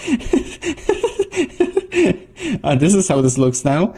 uh, this is how this looks now.